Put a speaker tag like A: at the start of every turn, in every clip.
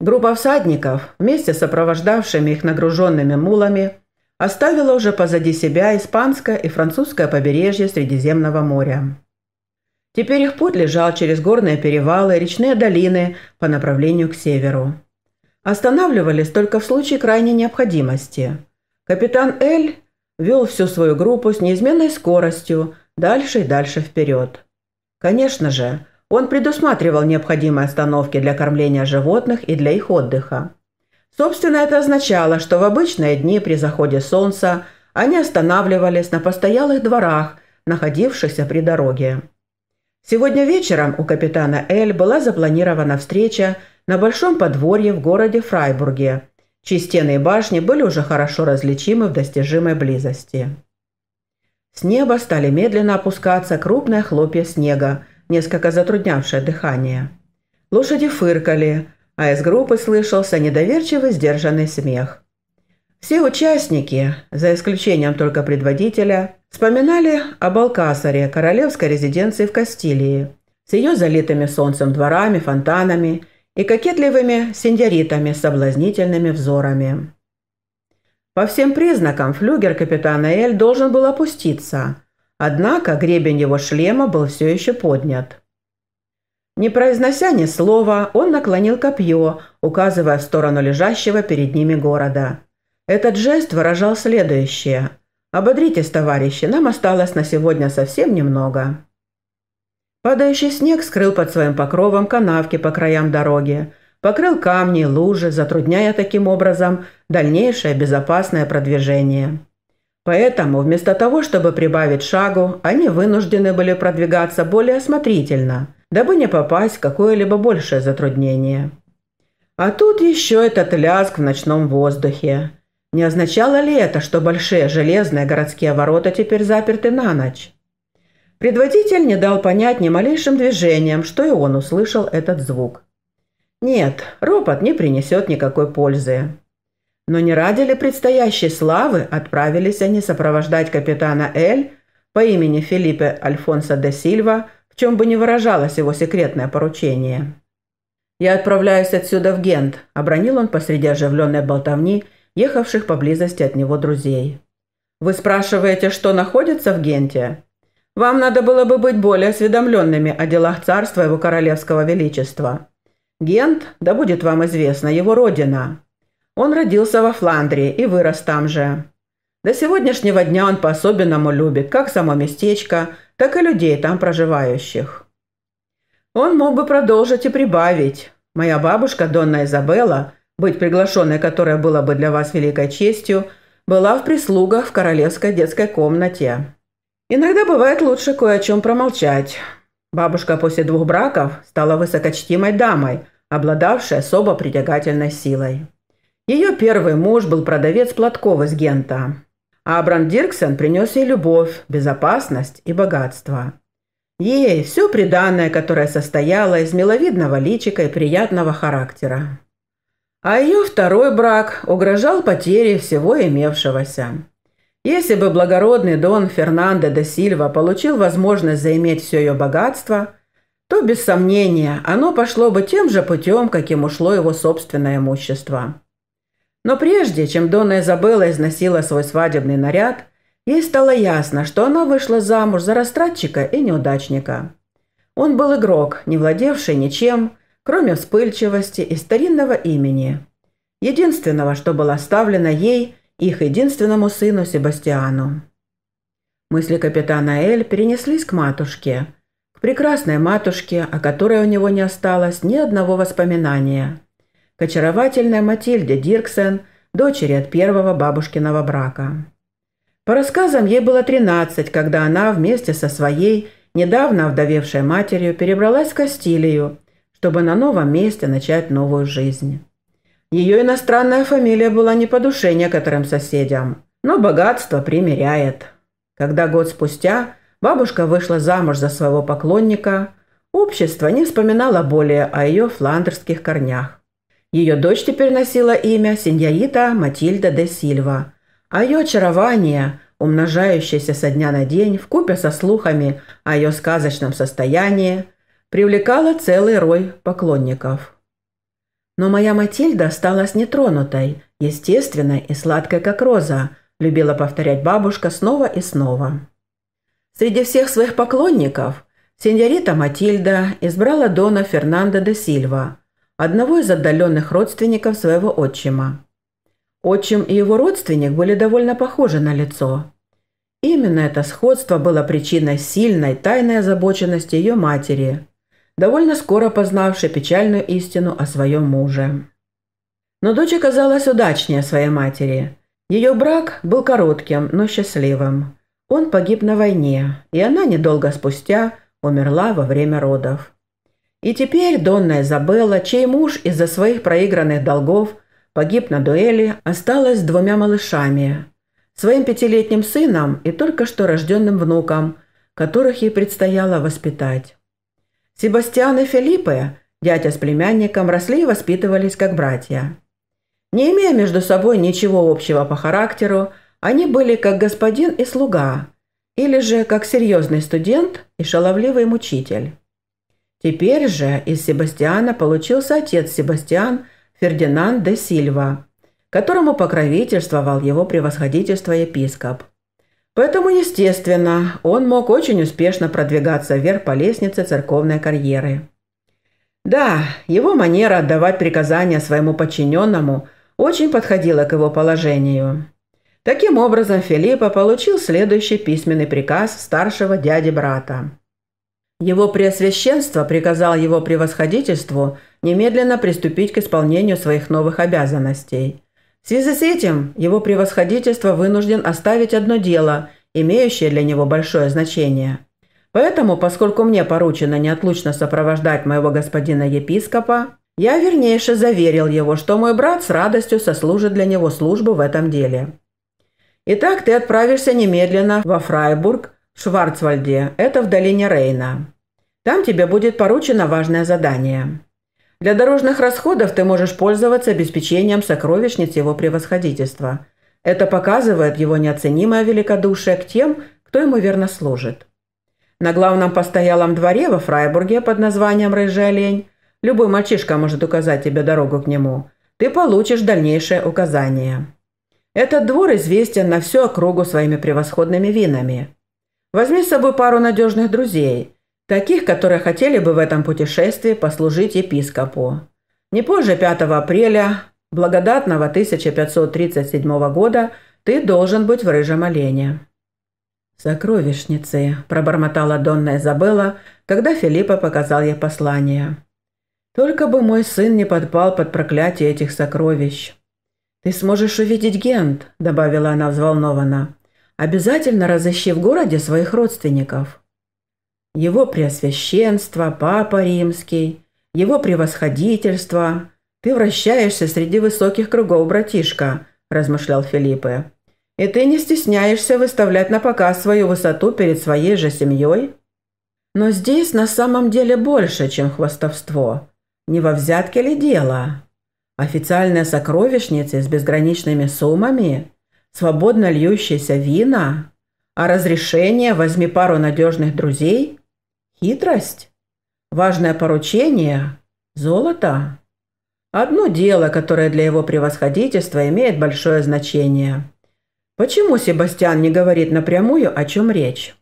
A: Группа всадников, вместе с сопровождавшими их нагруженными мулами, оставила уже позади себя испанское и французское побережье Средиземного моря. Теперь их путь лежал через горные перевалы и речные долины по направлению к северу. Останавливались только в случае крайней необходимости. Капитан Эль вел всю свою группу с неизменной скоростью дальше и дальше вперед. Конечно же, он предусматривал необходимые остановки для кормления животных и для их отдыха. Собственно, это означало, что в обычные дни при заходе солнца они останавливались на постоялых дворах, находившихся при дороге. Сегодня вечером у капитана Эль была запланирована встреча на большом подворье в городе Фрайбурге, чьи стены и башни были уже хорошо различимы в достижимой близости. С неба стали медленно опускаться крупные хлопья снега, несколько затруднявшее дыхание. Лошади фыркали, а из группы слышался недоверчивый сдержанный смех. Все участники, за исключением только предводителя, вспоминали об Алкасаре, королевской резиденции в Кастилии, с ее залитыми солнцем дворами, фонтанами и кокетливыми синдеритами с соблазнительными взорами. По всем признакам флюгер капитана Эль должен был опуститься, Однако гребень его шлема был все еще поднят. Не произнося ни слова, он наклонил копье, указывая в сторону лежащего перед ними города. Этот жест выражал следующее. «Ободритесь, товарищи, нам осталось на сегодня совсем немного». Падающий снег скрыл под своим покровом канавки по краям дороги, покрыл камни, лужи, затрудняя таким образом дальнейшее безопасное продвижение. Поэтому вместо того, чтобы прибавить шагу, они вынуждены были продвигаться более осмотрительно, дабы не попасть в какое-либо большее затруднение. А тут еще этот лязг в ночном воздухе. Не означало ли это, что большие железные городские ворота теперь заперты на ночь? Предводитель не дал понять ни малейшим движением, что и он услышал этот звук. Нет, ропот не принесет никакой пользы. Но не ради ли предстоящей славы отправились они сопровождать капитана Эль по имени Филиппе Альфонсо де Сильва, в чем бы ни выражалось его секретное поручение. «Я отправляюсь отсюда в Гент», – обронил он посреди оживленной болтовни, ехавших поблизости от него друзей. «Вы спрашиваете, что находится в Генте? Вам надо было бы быть более осведомленными о делах царства его королевского величества. Гент, да будет вам известно, его родина, он родился во Фландрии и вырос там же. До сегодняшнего дня он по-особенному любит как само местечко, так и людей там проживающих. Он мог бы продолжить и прибавить. Моя бабушка, Донна Изабелла, быть приглашенной которая была бы для вас великой честью, была в прислугах в королевской детской комнате. Иногда бывает лучше кое о чем промолчать. Бабушка после двух браков стала высокочтимой дамой, обладавшей особо притягательной силой. Ее первый муж был продавец платков из Гента. А Абрам Дирксон принес ей любовь, безопасность и богатство. Ей все приданное, которое состояло из миловидного личика и приятного характера. А ее второй брак угрожал потере всего имевшегося. Если бы благородный Дон Фернандо де Сильва получил возможность заиметь все ее богатство, то, без сомнения, оно пошло бы тем же путем, каким ушло его собственное имущество. Но прежде, чем Дона Изабелла износила свой свадебный наряд, ей стало ясно, что она вышла замуж за растратчика и неудачника. Он был игрок, не владевший ничем, кроме вспыльчивости и старинного имени. Единственного, что было оставлено ей, их единственному сыну Себастьяну. Мысли капитана Эль перенеслись к матушке, к прекрасной матушке, о которой у него не осталось ни одного воспоминания – к очаровательной Матильде Дирксен, дочери от первого бабушкиного брака. По рассказам, ей было 13, когда она вместе со своей, недавно вдовевшей матерью, перебралась в Кастилию, чтобы на новом месте начать новую жизнь. Ее иностранная фамилия была не по душе некоторым соседям, но богатство примеряет. Когда год спустя бабушка вышла замуж за своего поклонника, общество не вспоминало более о ее фландерских корнях. Ее дочь теперь носила имя сеньорита Матильда де Сильва. А ее очарование, умножающееся со дня на день, в купе со слухами о ее сказочном состоянии, привлекало целый рой поклонников. Но моя Матильда осталась нетронутой, естественной и сладкой, как роза, любила повторять бабушка снова и снова. Среди всех своих поклонников сеньорита Матильда избрала Дона Фернандо де Сильва – одного из отдаленных родственников своего отчима. Отчим и его родственник были довольно похожи на лицо. Именно это сходство было причиной сильной тайной озабоченности ее матери, довольно скоро познавшей печальную истину о своем муже. Но дочь оказалась удачнее своей матери. Ее брак был коротким, но счастливым. Он погиб на войне, и она недолго спустя умерла во время родов. И теперь Донна Изабелла, чей муж из-за своих проигранных долгов погиб на дуэли, осталась с двумя малышами – своим пятилетним сыном и только что рожденным внуком, которых ей предстояло воспитать. Себастьян и Филиппе, дядя с племянником, росли и воспитывались как братья. Не имея между собой ничего общего по характеру, они были как господин и слуга, или же как серьезный студент и шаловливый мучитель. Теперь же из Себастьяна получился отец Себастьян Фердинанд де Сильва, которому покровительствовал его превосходительство епископ. Поэтому, естественно, он мог очень успешно продвигаться вверх по лестнице церковной карьеры. Да, его манера отдавать приказания своему подчиненному очень подходила к его положению. Таким образом, Филиппа получил следующий письменный приказ старшего дяди брата. Его Преосвященство приказал его превосходительству немедленно приступить к исполнению своих новых обязанностей. В связи с этим его превосходительство вынужден оставить одно дело, имеющее для него большое значение. Поэтому, поскольку мне поручено неотлучно сопровождать моего господина епископа, я вернейше заверил его, что мой брат с радостью сослужит для него службу в этом деле. Итак, ты отправишься немедленно во Фрайбург, в Шварцвальде, это в долине Рейна. Там тебе будет поручено важное задание. Для дорожных расходов ты можешь пользоваться обеспечением сокровищниц его превосходительства. Это показывает его неоценимое великодушие к тем, кто ему верно служит. На главном постоялом дворе во Фрайбурге под названием «Рыжая лень» любой мальчишка может указать тебе дорогу к нему. Ты получишь дальнейшее указание. Этот двор известен на всю округу своими превосходными винами. Возьми с собой пару надежных друзей – Таких, которые хотели бы в этом путешествии послужить епископу. Не позже 5 апреля благодатного 1537 года ты должен быть в рыжем олене». «Сокровищницы», – пробормотала Донна Изабелла, когда Филиппа показал ей послание. «Только бы мой сын не подпал под проклятие этих сокровищ». «Ты сможешь увидеть Гент», – добавила она взволнованно. «Обязательно разыщи в городе своих родственников» его преосвященство, папа римский, его превосходительство. Ты вращаешься среди высоких кругов, братишка», – размышлял Филиппе. «И ты не стесняешься выставлять на показ свою высоту перед своей же семьей?» Но здесь на самом деле больше, чем хвастовство. Не во взятке ли дело? Официальная сокровищница с безграничными суммами? Свободно льющиеся вина? А разрешение «возьми пару надежных друзей» Хитрость? Важное поручение? Золото? Одно дело, которое для его превосходительства имеет большое значение. Почему Себастьян не говорит напрямую, о чем речь?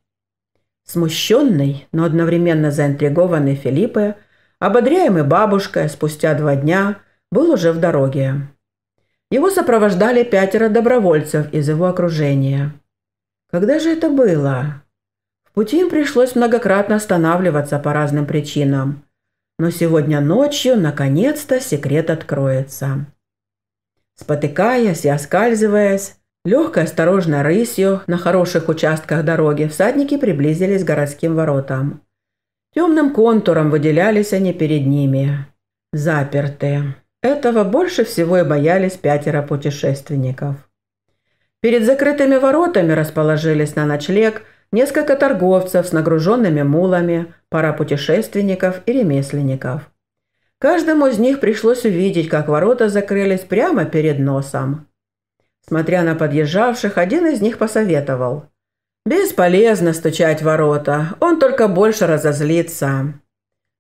A: Смущенный, но одновременно заинтригованный Филиппе, ободряемый бабушкой, спустя два дня был уже в дороге. Его сопровождали пятеро добровольцев из его окружения. Когда же это было? В пути им пришлось многократно останавливаться по разным причинам. Но сегодня ночью, наконец-то, секрет откроется. Спотыкаясь и оскальзываясь, легкой осторожной рысью на хороших участках дороги всадники приблизились к городским воротам. Темным контуром выделялись они перед ними. Заперты. Этого больше всего и боялись пятеро путешественников. Перед закрытыми воротами расположились на ночлег – несколько торговцев с нагруженными мулами, пара путешественников и ремесленников. Каждому из них пришлось увидеть, как ворота закрылись прямо перед носом. Смотря на подъезжавших, один из них посоветовал. «Бесполезно стучать ворота, он только больше разозлится».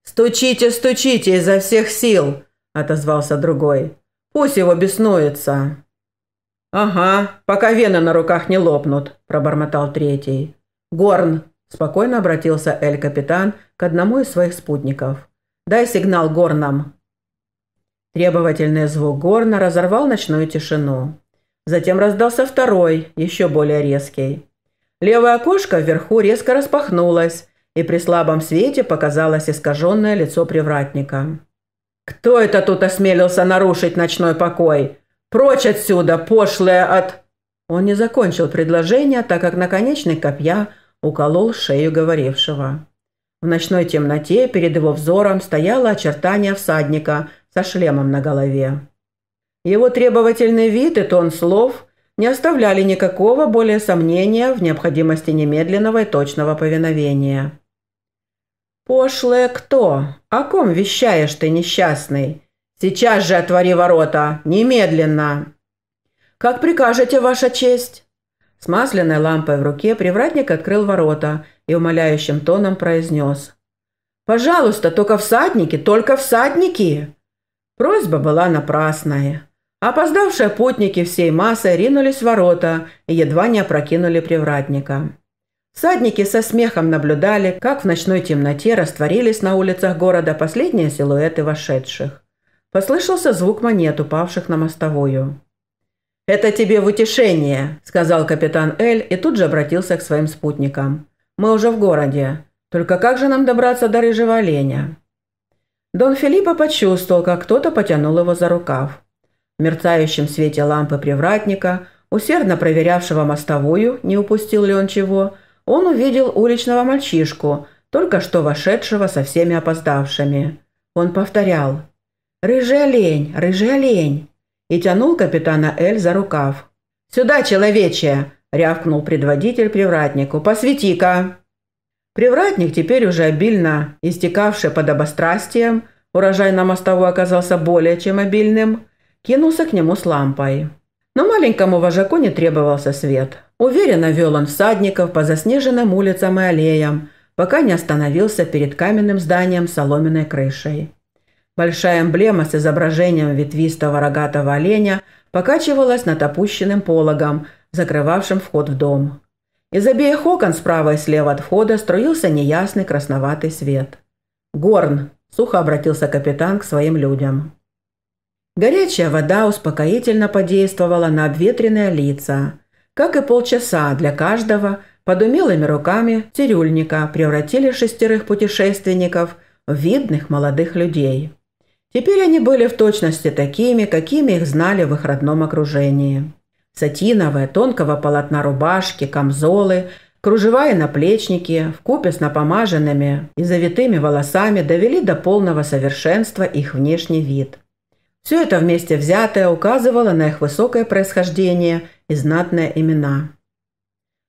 A: «Стучите, стучите изо всех сил!» – отозвался другой. «Пусть его беснуется». «Ага, пока вены на руках не лопнут», – пробормотал третий. «Горн!» – спокойно обратился Эль-Капитан к одному из своих спутников. «Дай сигнал горнам!» Требовательный звук горна разорвал ночную тишину. Затем раздался второй, еще более резкий. Левое окошко вверху резко распахнулось, и при слабом свете показалось искаженное лицо привратника. «Кто это тут осмелился нарушить ночной покой? Прочь отсюда, пошлое от...» Он не закончил предложение, так как наконечник копья – уколол шею говорившего. В ночной темноте перед его взором стояло очертание всадника со шлемом на голове. Его требовательный вид и тон слов не оставляли никакого более сомнения в необходимости немедленного и точного повиновения. «Пошлое кто? О ком вещаешь ты, несчастный? Сейчас же отвори ворота! Немедленно!» «Как прикажете, ваша честь?» С масляной лампой в руке привратник открыл ворота и умоляющим тоном произнес. «Пожалуйста, только всадники, только всадники!» Просьба была напрасная. Опоздавшие путники всей массой ринулись в ворота и едва не опрокинули привратника. Всадники со смехом наблюдали, как в ночной темноте растворились на улицах города последние силуэты вошедших. Послышался звук монет, упавших на мостовую. «Это тебе в утешение», – сказал капитан Эль и тут же обратился к своим спутникам. «Мы уже в городе. Только как же нам добраться до рыжего оленя?» Дон Филиппо почувствовал, как кто-то потянул его за рукав. В мерцающем свете лампы привратника, усердно проверявшего мостовую, не упустил ли он чего, он увидел уличного мальчишку, только что вошедшего со всеми опоздавшими. Он повторял «Рыжий олень! Рыжий олень!» и тянул капитана Эль за рукав. «Сюда, человече!» – рявкнул предводитель привратнику. «Посвети-ка!» Привратник, теперь уже обильно истекавший под обострастием, урожай на мостовой оказался более чем обильным, кинулся к нему с лампой. Но маленькому вожаку не требовался свет. Уверенно вел он всадников по заснеженным улицам и аллеям, пока не остановился перед каменным зданием с соломенной крышей. Большая эмблема с изображением ветвистого рогатого оленя покачивалась над опущенным пологом, закрывавшим вход в дом. Из обеих окон справа и слева от входа струился неясный красноватый свет. «Горн!» – сухо обратился капитан к своим людям. Горячая вода успокоительно подействовала на обветренные лица. Как и полчаса для каждого, под умелыми руками цирюльника превратили шестерых путешественников в видных молодых людей. Теперь они были в точности такими, какими их знали в их родном окружении. Сатиновые тонкого полотна рубашки, камзолы, кружева и наплечники, вкупе с напомаженными и завитыми волосами довели до полного совершенства их внешний вид. Все это вместе взятое указывало на их высокое происхождение и знатные имена.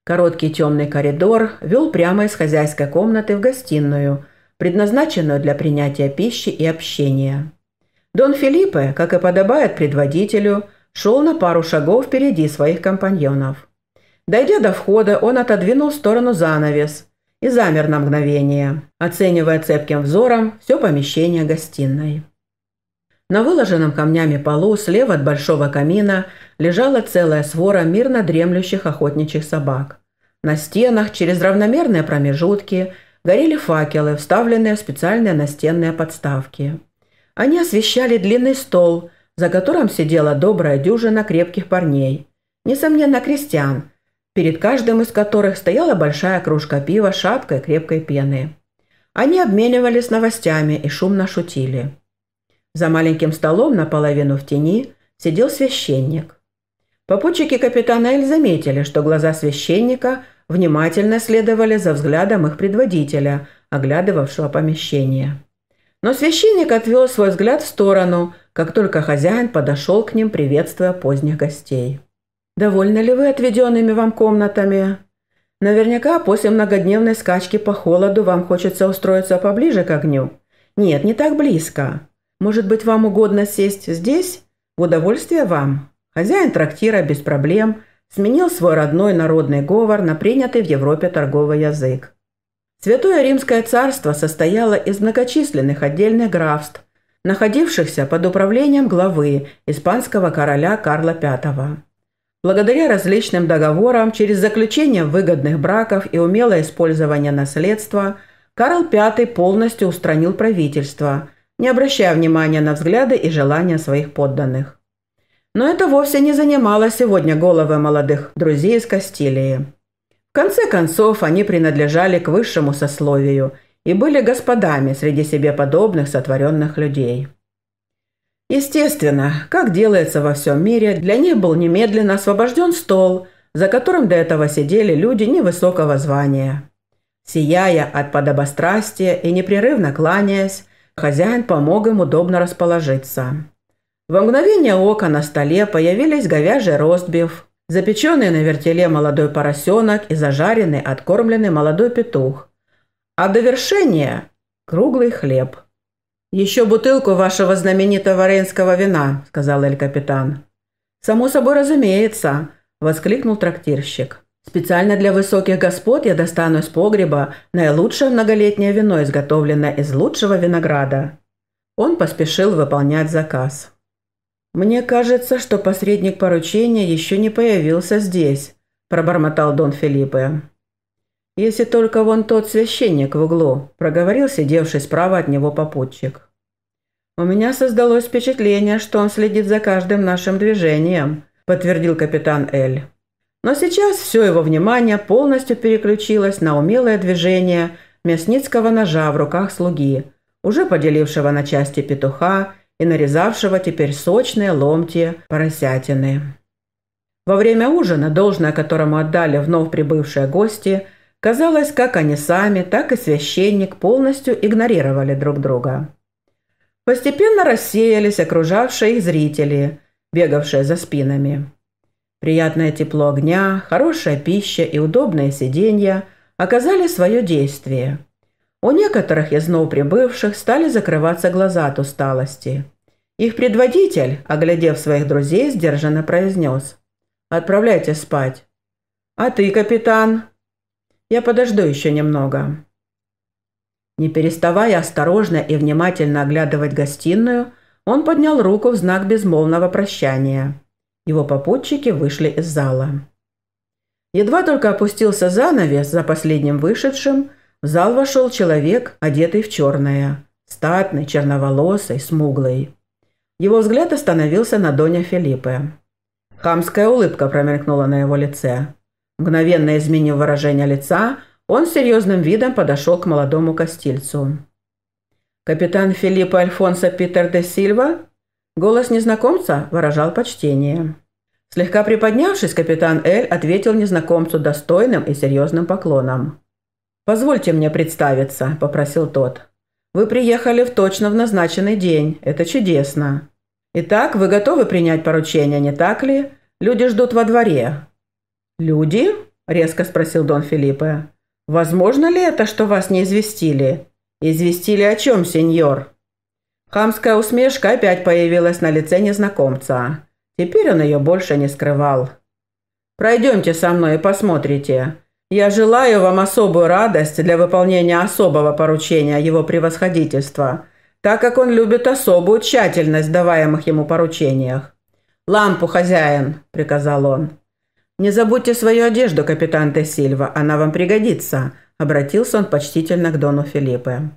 A: Короткий темный коридор вел прямо из хозяйской комнаты в гостиную, предназначенную для принятия пищи и общения. Дон Филиппе, как и подобает предводителю, шел на пару шагов впереди своих компаньонов. Дойдя до входа, он отодвинул в сторону занавес и замер на мгновение, оценивая цепким взором все помещение гостиной. На выложенном камнями полу слева от большого камина лежала целая свора мирно дремлющих охотничьих собак. На стенах через равномерные промежутки горели факелы, вставленные в специальные настенные подставки. Они освещали длинный стол, за которым сидела добрая дюжина крепких парней. Несомненно, крестьян, перед каждым из которых стояла большая кружка пива с шапкой крепкой пены. Они обменивались новостями и шумно шутили. За маленьким столом наполовину в тени сидел священник. Попутчики капитана Эль заметили, что глаза священника внимательно следовали за взглядом их предводителя, оглядывавшего помещение. Но священник отвел свой взгляд в сторону, как только хозяин подошел к ним, приветствуя поздних гостей. «Довольны ли вы отведенными вам комнатами?» «Наверняка после многодневной скачки по холоду вам хочется устроиться поближе к огню». «Нет, не так близко. Может быть, вам угодно сесть здесь? В удовольствие вам». Хозяин трактира без проблем сменил свой родной народный говор на принятый в Европе торговый язык. Святое Римское царство состояло из многочисленных отдельных графств, находившихся под управлением главы испанского короля Карла V. Благодаря различным договорам, через заключение выгодных браков и умелое использование наследства, Карл V полностью устранил правительство, не обращая внимания на взгляды и желания своих подданных. Но это вовсе не занимало сегодня головы молодых друзей из Кастилии. В конце концов, они принадлежали к высшему сословию и были господами среди себе подобных сотворенных людей. Естественно, как делается во всем мире, для них был немедленно освобожден стол, за которым до этого сидели люди невысокого звания. Сияя от подобострастия и непрерывно кланяясь, хозяин помог им удобно расположиться. Во мгновение ока на столе появились говяжий ростбиф, запеченный на вертеле молодой поросенок и зажаренный, откормленный молодой петух. А до вершения – круглый хлеб. «Еще бутылку вашего знаменитого рейнского вина», – сказал Эль-Капитан. «Само собой разумеется», – воскликнул трактирщик. «Специально для высоких господ я достану из погреба наилучшее многолетнее вино, изготовленное из лучшего винограда». Он поспешил выполнять заказ. «Мне кажется, что посредник поручения еще не появился здесь», – пробормотал Дон Филиппе. «Если только вон тот священник в углу», – проговорил сидевший справа от него попутчик. «У меня создалось впечатление, что он следит за каждым нашим движением», – подтвердил капитан Эль. Но сейчас все его внимание полностью переключилось на умелое движение мясницкого ножа в руках слуги, уже поделившего на части петуха и нарезавшего теперь сочные ломтия поросятины. Во время ужина, должное которому отдали вновь прибывшие гости, казалось, как они сами, так и священник полностью игнорировали друг друга. Постепенно рассеялись окружавшие их зрители, бегавшие за спинами. Приятное тепло огня, хорошая пища и удобное сиденье оказали свое действие – у некоторых из новоприбывших стали закрываться глаза от усталости. Их предводитель, оглядев своих друзей, сдержанно произнес. «Отправляйте спать». «А ты, капитан?» «Я подожду еще немного». Не переставая осторожно и внимательно оглядывать гостиную, он поднял руку в знак безмолвного прощания. Его попутчики вышли из зала. Едва только опустился занавес за последним вышедшим – в зал вошел человек, одетый в черное, статный, черноволосый, смуглый. Его взгляд остановился на Доня Филиппе. Хамская улыбка промелькнула на его лице. Мгновенно изменив выражение лица, он с серьезным видом подошел к молодому костильцу. «Капитан Филиппа Альфонсо Питер де Сильва?» Голос незнакомца выражал почтение. Слегка приподнявшись, капитан Эль ответил незнакомцу достойным и серьезным поклоном. «Позвольте мне представиться», – попросил тот. «Вы приехали в точно в назначенный день. Это чудесно. Итак, вы готовы принять поручение, не так ли? Люди ждут во дворе». «Люди?» – резко спросил Дон Филиппе. «Возможно ли это, что вас не известили?» «Известили о чем, сеньор?» Хамская усмешка опять появилась на лице незнакомца. Теперь он ее больше не скрывал. «Пройдемте со мной и посмотрите. Я желаю вам особую радость для выполнения особого поручения его превосходительства, так как он любит особую тщательность в даваемых ему поручениях. «Лампу, хозяин!» – приказал он. «Не забудьте свою одежду, капитан де Сильва, она вам пригодится», – обратился он почтительно к Дону Филиппе.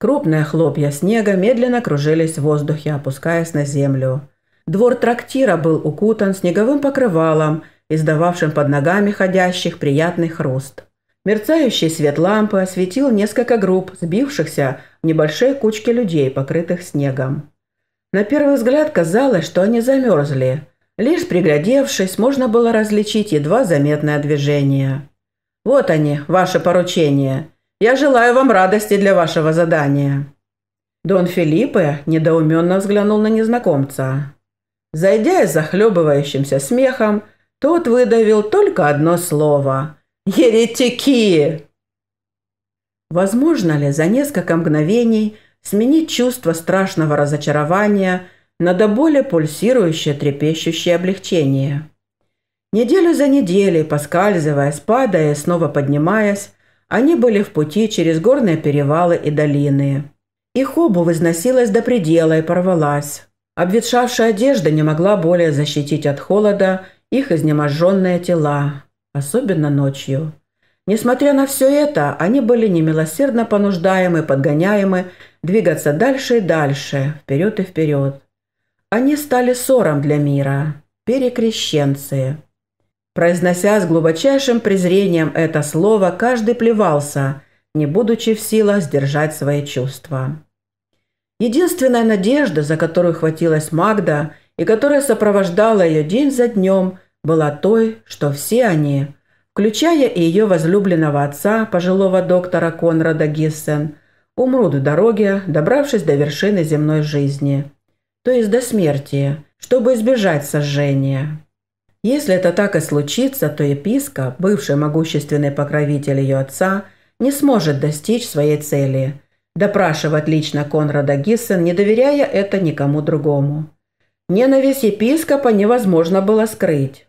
A: Крупные хлопья снега медленно кружились в воздухе, опускаясь на землю. Двор трактира был укутан снеговым покрывалом – издававшим под ногами ходящих приятный хруст. Мерцающий свет лампы осветил несколько групп, сбившихся в небольшие кучки людей, покрытых снегом. На первый взгляд казалось, что они замерзли. Лишь приглядевшись, можно было различить едва заметное движение. «Вот они, ваше поручение. Я желаю вам радости для вашего задания». Дон Филиппе недоуменно взглянул на незнакомца. Зайдя и захлебывающимся смехом, тот выдавил только одно слово. «Еретики!» Возможно ли за несколько мгновений сменить чувство страшного разочарования на до более пульсирующее трепещущее облегчение? Неделю за неделей, поскальзываясь, падая и снова поднимаясь, они были в пути через горные перевалы и долины. Их обувь износилась до предела и порвалась. Обветшавшая одежда не могла более защитить от холода – их изнеможенные тела, особенно ночью. Несмотря на все это, они были немилосердно понуждаемы, подгоняемы двигаться дальше и дальше, вперед и вперед. Они стали ссором для мира, перекрещенцы. Произнося с глубочайшим презрением это слово, каждый плевался, не будучи в силах сдержать свои чувства. Единственная надежда, за которую хватилась Магда – и которая сопровождала ее день за днем, была той, что все они, включая и ее возлюбленного отца, пожилого доктора Конрада Гиссен, умрут в дороге, добравшись до вершины земной жизни, то есть до смерти, чтобы избежать сожжения. Если это так и случится, то епископ, бывший могущественный покровитель ее отца, не сможет достичь своей цели – допрашивать лично Конрада Гиссен, не доверяя это никому другому. Ненависть епископа невозможно было скрыть.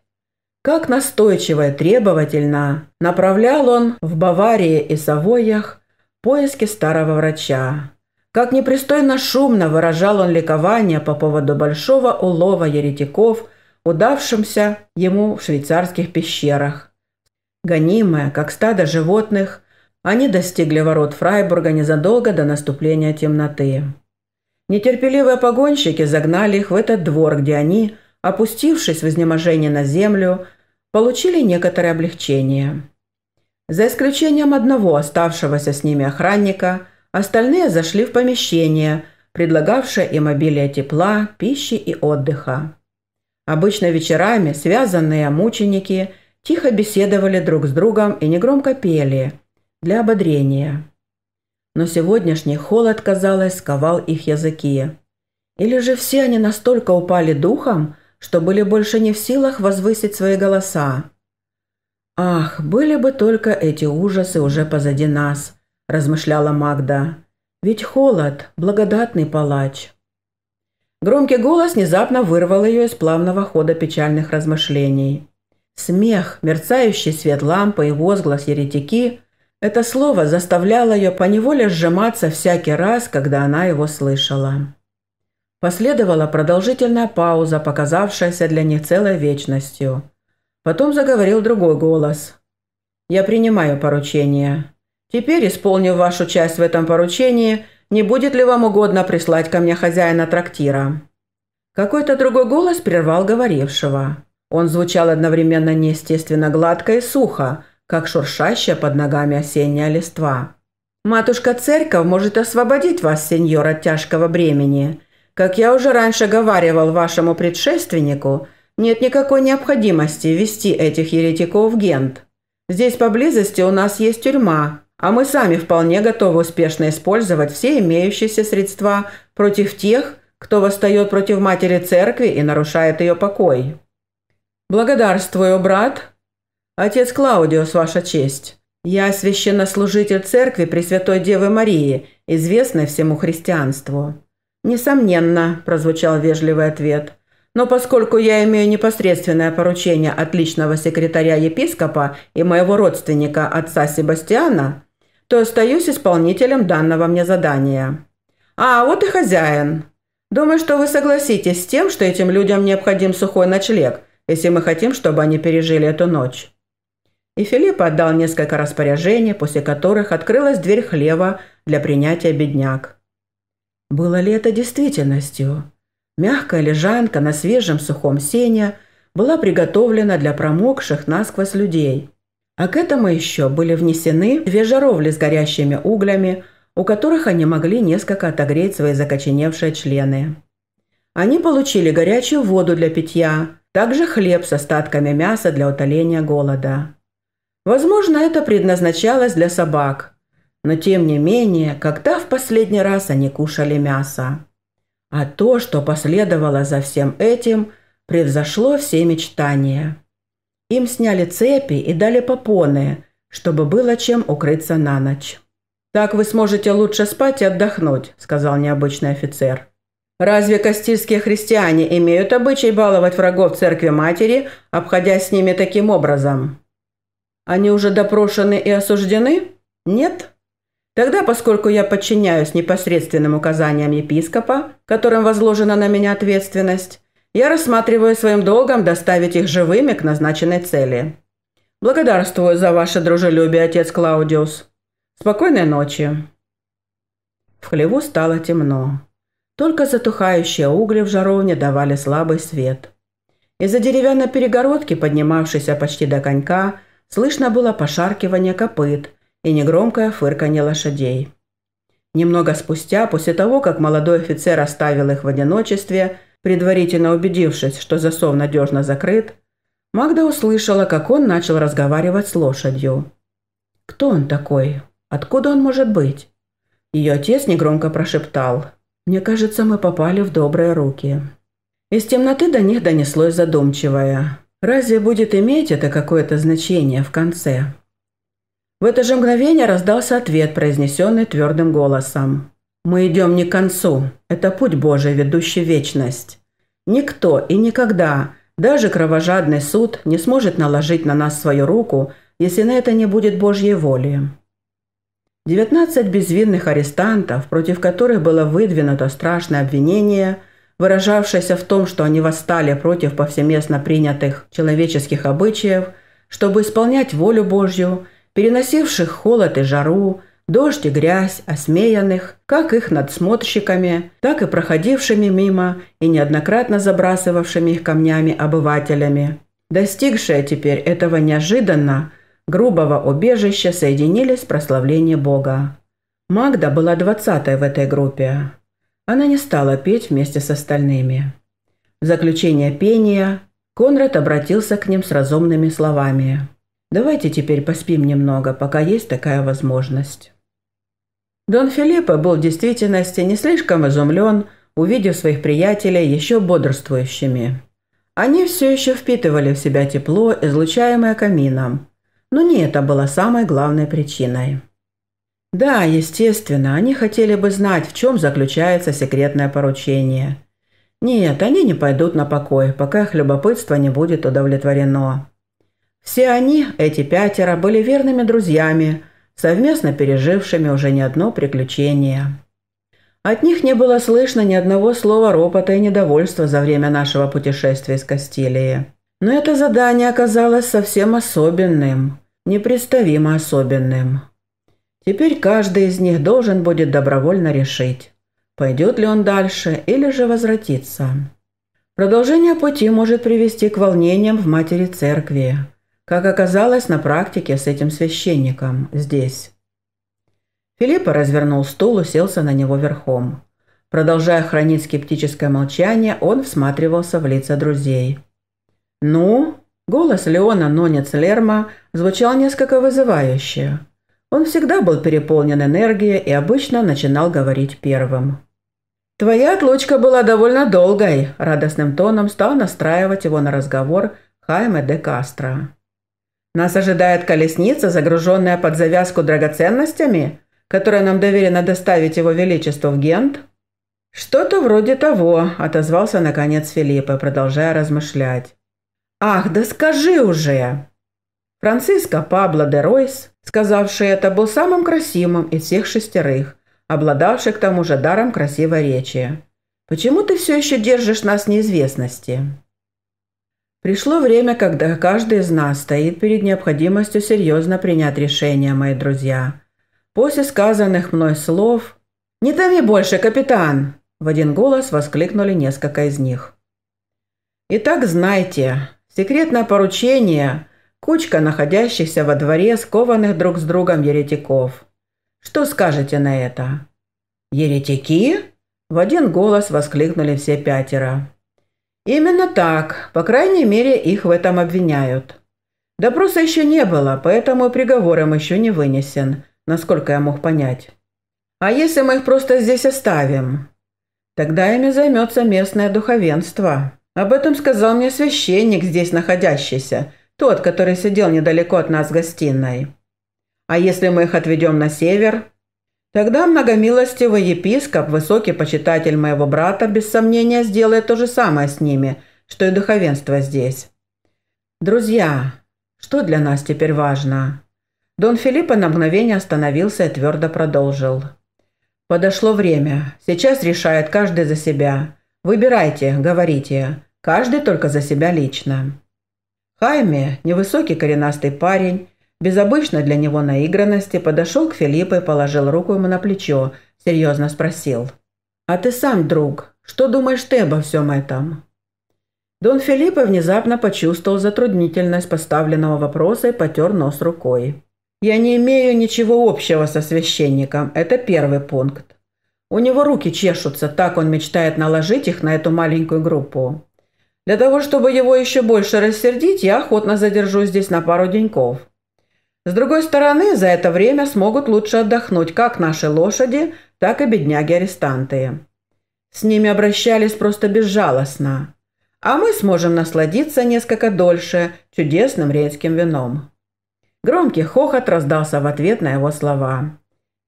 A: Как настойчиво и требовательно направлял он в Баварии и Савоях поиски старого врача. Как непристойно шумно выражал он ликование по поводу большого улова еретиков, удавшимся ему в швейцарских пещерах. Гонимые, как стадо животных, они достигли ворот Фрайбурга незадолго до наступления темноты. Нетерпеливые погонщики загнали их в этот двор, где они, опустившись в изнеможение на землю, получили некоторое облегчение. За исключением одного оставшегося с ними охранника, остальные зашли в помещение, предлагавшее им обилие тепла, пищи и отдыха. Обычно вечерами связанные мученики тихо беседовали друг с другом и негромко пели для ободрения но сегодняшний холод, казалось, сковал их языки. Или же все они настолько упали духом, что были больше не в силах возвысить свои голоса. «Ах, были бы только эти ужасы уже позади нас», – размышляла Магда. «Ведь холод – благодатный палач». Громкий голос внезапно вырвал ее из плавного хода печальных размышлений. Смех, мерцающий свет лампы и возглас еретики это слово заставляло ее поневоле сжиматься всякий раз, когда она его слышала. Последовала продолжительная пауза, показавшаяся для них целой вечностью. Потом заговорил другой голос. «Я принимаю поручение. Теперь, исполнив вашу часть в этом поручении, не будет ли вам угодно прислать ко мне хозяина трактира?» Какой-то другой голос прервал говорившего. Он звучал одновременно неестественно гладко и сухо, как шуршащая под ногами осенняя листва. «Матушка-церковь может освободить вас, сеньор, от тяжкого бремени. Как я уже раньше говаривал вашему предшественнику, нет никакой необходимости вести этих еретиков в Гент. Здесь поблизости у нас есть тюрьма, а мы сами вполне готовы успешно использовать все имеющиеся средства против тех, кто восстает против матери церкви и нарушает ее покой. «Благодарствую, брат», «Отец Клаудиус, ваша честь, я священнослужитель церкви Пресвятой Девы Марии, известной всему христианству». «Несомненно», – прозвучал вежливый ответ. «Но поскольку я имею непосредственное поручение от личного секретаря епископа и моего родственника, отца Себастьяна, то остаюсь исполнителем данного мне задания». «А, вот и хозяин. Думаю, что вы согласитесь с тем, что этим людям необходим сухой ночлег, если мы хотим, чтобы они пережили эту ночь» и Филипп отдал несколько распоряжений, после которых открылась дверь хлева для принятия бедняк. Было ли это действительностью? Мягкая лежанка на свежем сухом сене была приготовлена для промокших насквозь людей. А к этому еще были внесены две жаровли с горящими углями, у которых они могли несколько отогреть свои закоченевшие члены. Они получили горячую воду для питья, также хлеб с остатками мяса для утоления голода. Возможно, это предназначалось для собак. Но тем не менее, когда в последний раз они кушали мясо? А то, что последовало за всем этим, превзошло все мечтания. Им сняли цепи и дали попоны, чтобы было чем укрыться на ночь. «Так вы сможете лучше спать и отдохнуть», – сказал необычный офицер. «Разве кастильские христиане имеют обычай баловать врагов церкви матери, обходясь с ними таким образом?» Они уже допрошены и осуждены? Нет? Тогда, поскольку я подчиняюсь непосредственным указаниям епископа, которым возложена на меня ответственность, я рассматриваю своим долгом доставить их живыми к назначенной цели. Благодарствую за ваше дружелюбие, отец Клаудиус. Спокойной ночи. В хлеву стало темно. Только затухающие угли в жаровне давали слабый свет. Из-за деревянной перегородки, поднимавшейся почти до конька, Слышно было пошаркивание копыт и негромкое фырканье лошадей. Немного спустя, после того, как молодой офицер оставил их в одиночестве, предварительно убедившись, что засов надежно закрыт, Магда услышала, как он начал разговаривать с лошадью. «Кто он такой? Откуда он может быть?» Ее отец негромко прошептал. «Мне кажется, мы попали в добрые руки». Из темноты до них донеслось задумчивое. Разве будет иметь это какое-то значение в конце? В это же мгновение раздался ответ, произнесенный твердым голосом. «Мы идем не к концу. Это путь Божий, ведущий в вечность. Никто и никогда, даже кровожадный суд, не сможет наложить на нас свою руку, если на это не будет Божьей воли». 19 безвинных арестантов, против которых было выдвинуто страшное обвинение – выражавшаяся в том, что они восстали против повсеместно принятых человеческих обычаев, чтобы исполнять волю Божью, переносивших холод и жару, дождь и грязь, осмеянных, как их надсмотрщиками, так и проходившими мимо и неоднократно забрасывавшими их камнями обывателями. Достигшие теперь этого неожиданно грубого убежища соединились в прославлении Бога. Магда была двадцатой в этой группе она не стала петь вместе с остальными. В заключение пения Конрад обратился к ним с разумными словами. «Давайте теперь поспим немного, пока есть такая возможность». Дон Филиппо был в действительности не слишком изумлен, увидев своих приятелей еще бодрствующими. Они все еще впитывали в себя тепло, излучаемое камином. Но не это было самой главной причиной. Да, естественно, они хотели бы знать, в чем заключается секретное поручение. Нет, они не пойдут на покой, пока их любопытство не будет удовлетворено. Все они, эти пятеро, были верными друзьями, совместно пережившими уже не одно приключение. От них не было слышно ни одного слова ропота и недовольства за время нашего путешествия из Кастилии. Но это задание оказалось совсем особенным, непредставимо особенным. Теперь каждый из них должен будет добровольно решить, пойдет ли он дальше или же возвратится. Продолжение пути может привести к волнениям в матери церкви, как оказалось на практике с этим священником здесь. Филиппа развернул стул, и селся на него верхом. Продолжая хранить скептическое молчание, он всматривался в лица друзей. «Ну?» – голос Леона Нонец Лерма звучал несколько вызывающе. Он всегда был переполнен энергией и обычно начинал говорить первым. «Твоя отлучка была довольно долгой», – радостным тоном стал настраивать его на разговор Хайме де Кастро. «Нас ожидает колесница, загруженная под завязку драгоценностями, которая нам доверено доставить его величеству в Гент?» «Что-то вроде того», – отозвался наконец Филипп, продолжая размышлять. «Ах, да скажи уже!» Франциско Пабло де Ройс, сказавший это, был самым красивым из всех шестерых, обладавший к тому же даром красивой речи. «Почему ты все еще держишь нас в неизвестности?» Пришло время, когда каждый из нас стоит перед необходимостью серьезно принять решение, мои друзья. После сказанных мной слов «Не дави больше, капитан!» в один голос воскликнули несколько из них. Итак, знайте, секретное поручение – Кучка находящихся во дворе скованных друг с другом еретиков. Что скажете на это? Еретики? В один голос воскликнули все пятеро. Именно так, по крайней мере, их в этом обвиняют. Допроса еще не было, поэтому приговором еще не вынесен, насколько я мог понять. А если мы их просто здесь оставим? Тогда ими займется местное духовенство. Об этом сказал мне священник, здесь находящийся, тот, который сидел недалеко от нас в гостиной. А если мы их отведем на север? Тогда многомилостивый епископ, высокий почитатель моего брата, без сомнения сделает то же самое с ними, что и духовенство здесь. Друзья, что для нас теперь важно? Дон Филиппа на мгновение остановился и твердо продолжил. «Подошло время. Сейчас решает каждый за себя. Выбирайте, говорите. Каждый только за себя лично». Хайме, невысокий коренастый парень, без обычной для него наигранности, подошел к Филиппу и положил руку ему на плечо, серьезно спросил. «А ты сам, друг, что думаешь ты обо всем этом?» Дон Филиппо внезапно почувствовал затруднительность поставленного вопроса и потер нос рукой. «Я не имею ничего общего со священником. Это первый пункт. У него руки чешутся, так он мечтает наложить их на эту маленькую группу. Для того, чтобы его еще больше рассердить, я охотно задержусь здесь на пару деньков. С другой стороны, за это время смогут лучше отдохнуть как наши лошади, так и бедняги-арестанты. С ними обращались просто безжалостно. А мы сможем насладиться несколько дольше чудесным редским вином. Громкий хохот раздался в ответ на его слова.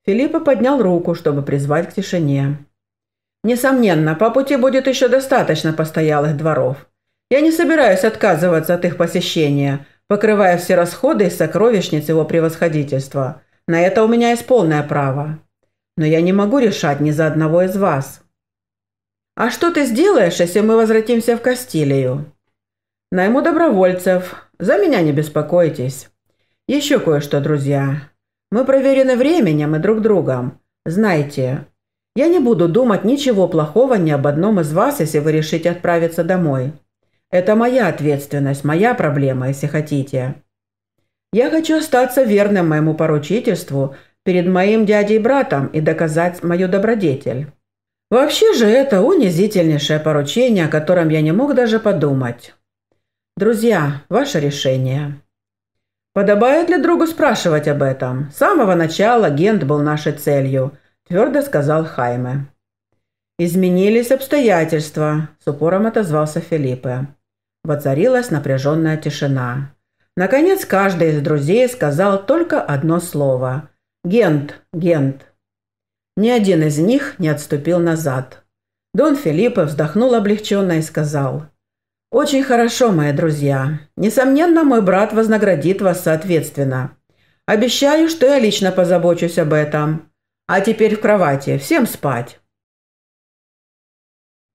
A: Филиппа поднял руку, чтобы призвать к тишине. Несомненно, по пути будет еще достаточно постоялых дворов. Я не собираюсь отказываться от их посещения, покрывая все расходы из сокровищниц его превосходительства. На это у меня есть полное право. Но я не могу решать ни за одного из вас. А что ты сделаешь, если мы возвратимся в Кастилию? Найму добровольцев. За меня не беспокойтесь. Еще кое-что, друзья. Мы проверены временем и друг другом. Знаете, я не буду думать ничего плохого ни об одном из вас, если вы решите отправиться домой. Это моя ответственность, моя проблема, если хотите. Я хочу остаться верным моему поручительству перед моим дядей и братом и доказать мою добродетель. Вообще же это унизительнейшее поручение, о котором я не мог даже подумать. Друзья, ваше решение. Подобает ли другу спрашивать об этом? С самого начала Гент был нашей целью, твердо сказал Хайме. Изменились обстоятельства, с упором отозвался Филиппе. Воцарилась напряженная тишина. Наконец, каждый из друзей сказал только одно слово. «Гент! Гент!» Ни один из них не отступил назад. Дон Филиппе вздохнул облегченно и сказал. «Очень хорошо, мои друзья. Несомненно, мой брат вознаградит вас соответственно. Обещаю, что я лично позабочусь об этом. А теперь в кровати. Всем спать!»